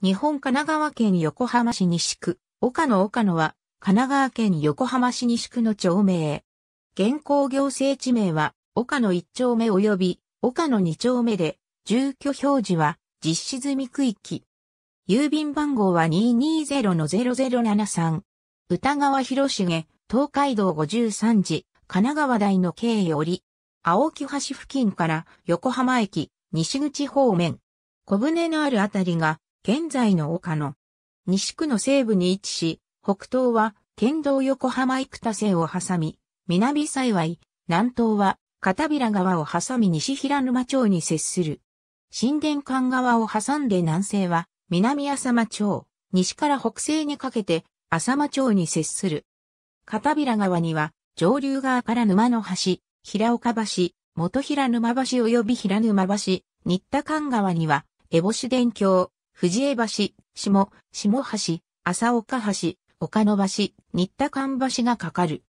日本神奈川県横浜市西区、岡野岡野は、神奈川県横浜市西区の町名。現行行政地名は、岡野1丁目及び、岡野2丁目で、住居表示は、実施済み区域。郵便番号は220-0073。歌川広重、東海道53時、神奈川大の経より、青木橋付近から横浜駅、西口方面、小舟のあるあたりが現在の岡野。西区の西部に位置し、北東は県道横浜生田線を挟み、南幸い、南東は片平川を挟み西平沼町に接する。新田間川を挟んで南西は南浅間町、西から北西にかけて浅間町に接する。片平川には上流側から沼の橋、平岡橋、元平沼橋及び平沼橋、新田間川には、烏帽子電橋、藤江橋、下、下橋、朝岡橋、岡野橋、新田間橋がかかる。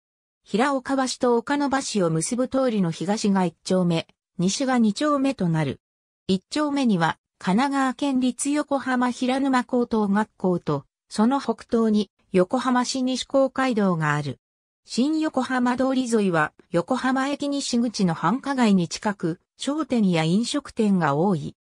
平岡橋と岡野橋を結ぶ通りの東が1丁目、西が2丁目となる。1丁目には、神奈川県立横浜平沼高等学校と、その北東に横浜市西高街道がある。新横浜通り沿いは横浜駅西口の繁華街に近く、商店や飲食店が多い。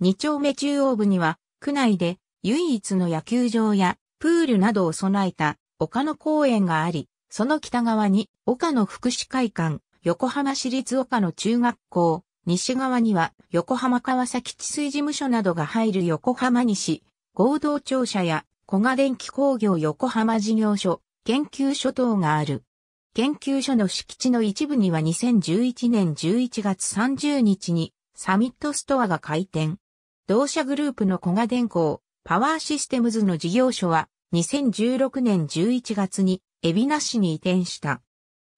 二丁目中央部には区内で唯一の野球場やプールなどを備えた丘の公園があり、その北側に丘の福祉会館、横浜市立丘の中学校、西側には横浜川崎治水事務所などが入る横浜西、合同庁舎や小賀電気工業横浜事業所、研究所等がある。研究所の敷地の一部には2011年11月30日にサミットストアが開店。同社グループの小賀電工、パワーシステムズの事業所は、2016年11月に、海老名市に移転した。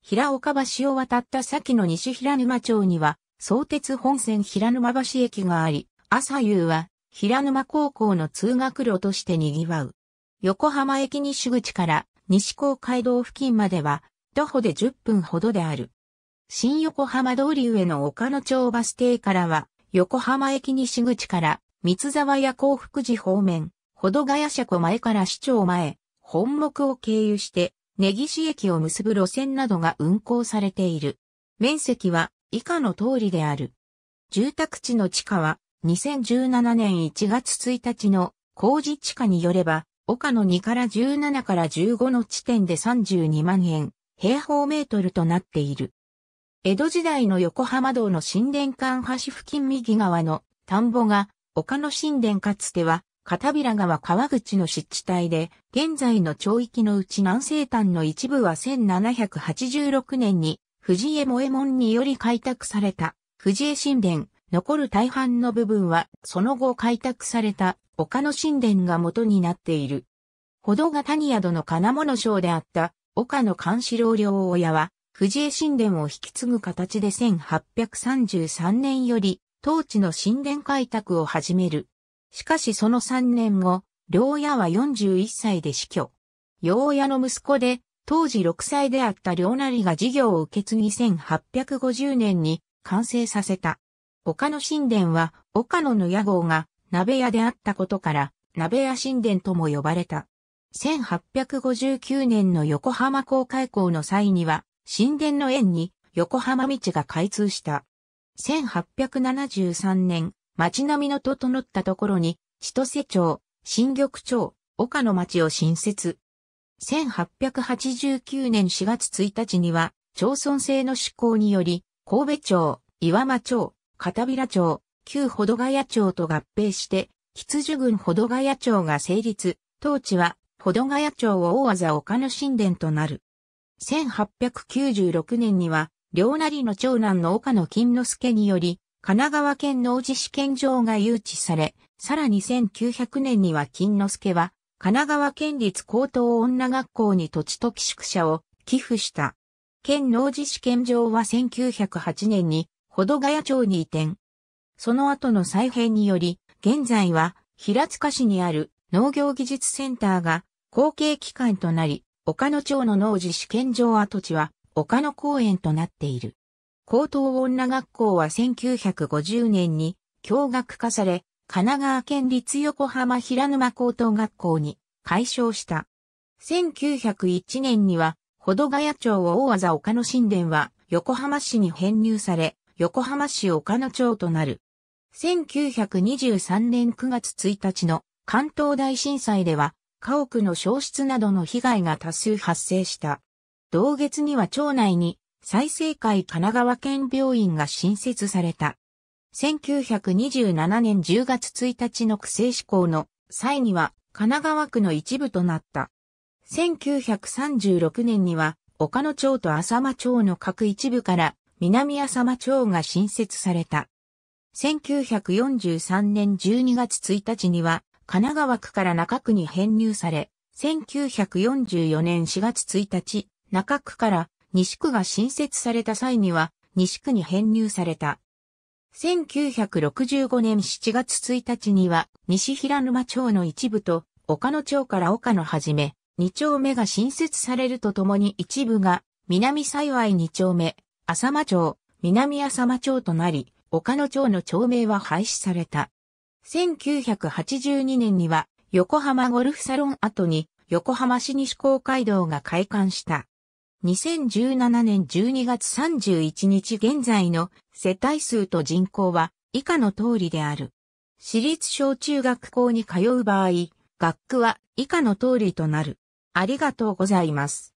平岡橋を渡った先の西平沼町には、相鉄本線平沼橋駅があり、朝夕は平沼高校の通学路として賑わう。横浜駅西口から西高街道付近までは徒歩で10分ほどである。新横浜通り上の岡野町バス停からは横浜駅西口から、三沢や幸福寺方面、保土ヶ谷車庫前から市町前、本木を経由して、根岸駅を結ぶ路線などが運行されている。面積は以下の通りである。住宅地の地価は2017年1月1日の工事地価によれば、岡の2から17から15の地点で32万円、平方メートルとなっている。江戸時代の横浜道の神殿間橋付近右側の田んぼが丘の神殿かつては片平川川口の湿地帯で現在の町域のうち南西端の一部は1786年に藤江萌門により開拓された藤江神殿残る大半の部分はその後開拓された丘の神殿が元になっている。ほどが谷宿の金物商であった岡野監視郎両親は藤江神殿を引き継ぐ形で1833年より、当地の神殿開拓を始める。しかしその3年後、両屋は41歳で死去。両屋の息子で、当時6歳であった両成が事業を受け継ぎ1850年に完成させた。岡野神殿は、岡野の屋号が鍋屋であったことから、鍋屋神殿とも呼ばれた。1859年の横浜公開校の際には、神殿の縁に横浜道が開通した。1873年、町並みの整ったところに、千歳町、新玉町、岡の町を新設。1889年4月1日には、町村制の施行により、神戸町、岩間町、片平町、旧保土ヶ谷町と合併して、羊郡保土ヶ谷町が成立、当地は保土ヶ谷町を大技岡の神殿となる。1896年には、両成の長男の岡野金之助により、神奈川県農事試験場が誘致され、さらに1900年には金之助は、神奈川県立高等女学校に土地と寄宿舎を寄付した。県農事試験場は1908年に、ほどがや町に移転。その後の再編により、現在は、平塚市にある農業技術センターが後継機関となり、岡野町の農事試験場跡地は岡野公園となっている。高等女学校は1950年に共学化され、神奈川県立横浜平沼高等学校に改称した。1901年には、ほどがや町を大技岡野神殿は横浜市に編入され、横浜市岡野町となる。1923年9月1日の関東大震災では、家屋の消失などの被害が多数発生した。同月には町内に再生会神奈川県病院が新設された。1927年10月1日の区政施行の際には神奈川区の一部となった。1936年には岡野町と浅間町の各一部から南浅間町が新設された。1943年12月1日には神奈川区から中区に編入され、1944年4月1日、中区から西区が新設された際には、西区に編入された。1965年7月1日には、西平沼町の一部と、岡野町から岡野はじめ、2丁目が新設されるとともに一部が、南幸い2丁目、浅間町、南浅間町となり、岡野町の町名は廃止された。1982年には横浜ゴルフサロン後に横浜市西公会堂が開館した。2017年12月31日現在の世帯数と人口は以下の通りである。私立小中学校に通う場合、学区は以下の通りとなる。ありがとうございます。